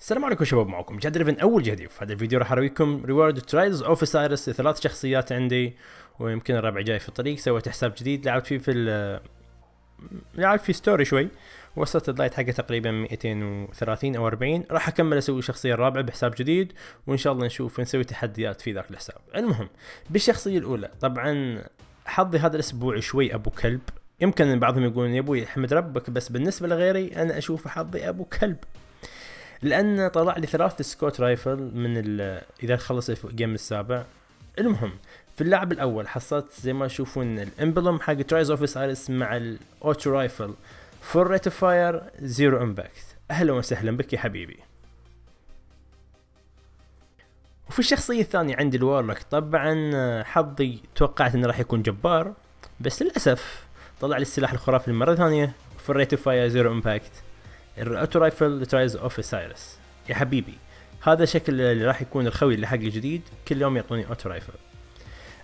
السلام عليكم شباب معكم جاد ريفن اول جديد في هذا الفيديو راح اراويكم ريورد ترايلز اوف سايرس ثلاث شخصيات عندي ويمكن الربع جاي في الطريق سويت حساب جديد لعبت فيه في ال لعبت فيه ستوري شوي وصلت اللايت حقه تقريبا 230 او 40 راح اكمل اسوي الشخصيه الرابعه بحساب جديد وان شاء الله نشوف نسوي تحديات في ذاك الحساب المهم بالشخصيه الاولى طبعا حظي هذا الاسبوع شوي ابو كلب يمكن بعضهم يقولون يا ابوي احمد ربك بس بالنسبه لغيري انا اشوف حظي ابو كلب لان طلع لي ثلاث سكوت رايفل من اذا تخلص الجيم السابع المهم في اللاعب الاول حصلت زي ما تشوفون الامبلم حق ترايز اوف ايرس مع الاوتو رايفل فور ريت اوف فاير زيرو امباكت اهلا وسهلا بك يا حبيبي وفي الشخصيه الثانيه عندي الوارلوك طبعا حظي توقعت انه راح يكون جبار بس للاسف طلع لي السلاح الخرافي المره الثانيه فور ريت اوف فاير زيرو امباكت الاوتو رايفل ترايز اوف سايرس يا حبيبي هذا شكل اللي راح يكون الخوي اللي حقي الجديد كل يوم يعطوني اوتو رايفل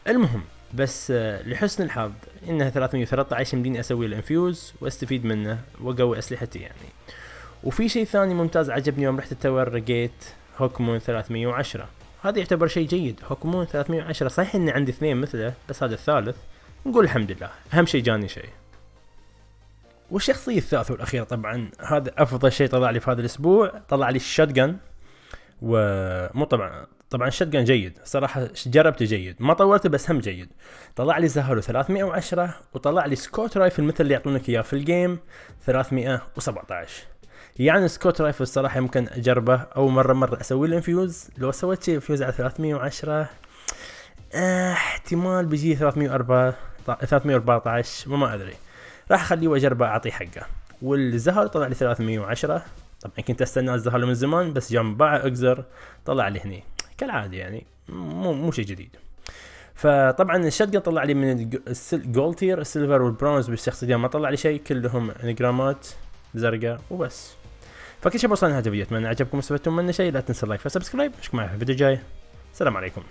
المهم بس آه، لحسن الحظ انها 313 يمديني اسوي الانفيوز واستفيد منه واقوي اسلحتي يعني وفي شيء ثاني ممتاز عجبني يوم رحت التور رقيت هوكمون 310 هذا يعتبر شيء جيد هوكمون 310 صحيح اني عندي اثنين مثله بس هذا الثالث نقول الحمد لله اهم شيء جاني شيء والشخصيه الثالثه والاخيره طبعا هذا افضل شيء طلع لي في هذا الاسبوع طلع لي جن ومو طبعا طبعا الشوت جن جيد صراحه جربته جيد ما طورته بس هم جيد طلع لي زهرو 310 وطلع لي سكوت رايفل مثل اللي يعطونك اياه في الجيم 317 يعني سكوت رايفل الصراحه يمكن اجربه او مره مره اسوي له انفيوز لو سويت شيء انفيوز على 310 اه احتمال بيجي 304 314 وما ادري راح اخليه واجربه اعطيه حقه والزهر طلع لي 310 طبعا كنت استنى الزهر من زمان بس يوم باع اكزر طلع لي هني كالعاده يعني مو مو شيء جديد فطبعا الشتقن طلع لي من الجولد تير السيلفر والبرونز بالشخصيتين ما طلع لي شيء كلهم انجرامات زرقاء وبس فكل شيء بوصلنا لهذا الفيديو اتمنى عجبكم واستفدتم منه شيء لا تنسى اللايك والسبسكرايب اشوفكم معي في الفيديو الجاي السلام عليكم